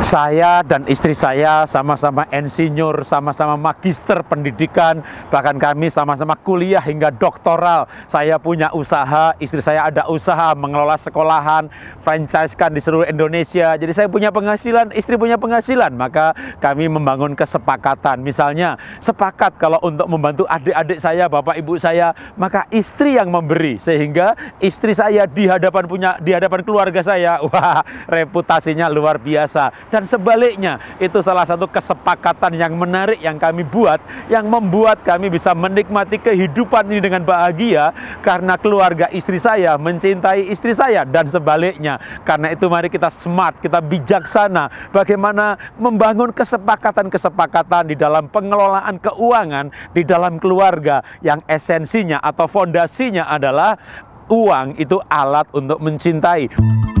saya dan istri saya sama-sama insinyur, sama-sama magister pendidikan, bahkan kami sama-sama kuliah hingga doktoral. Saya punya usaha, istri saya ada usaha mengelola sekolahan, franchise-kan di seluruh Indonesia. Jadi saya punya penghasilan, istri punya penghasilan, maka kami membangun kesepakatan. Misalnya, sepakat kalau untuk membantu adik-adik saya, bapak ibu saya, maka istri yang memberi sehingga istri saya di hadapan punya di hadapan keluarga saya, wah reputasinya luar biasa dan sebaliknya. Itu salah satu kesepakatan yang menarik yang kami buat yang membuat kami bisa menikmati kehidupan ini dengan bahagia karena keluarga istri saya mencintai istri saya dan sebaliknya. Karena itu mari kita smart, kita bijaksana bagaimana membangun kesepakatan-kesepakatan di dalam pengelolaan keuangan di dalam keluarga yang esensinya atau fondasinya adalah uang itu alat untuk mencintai.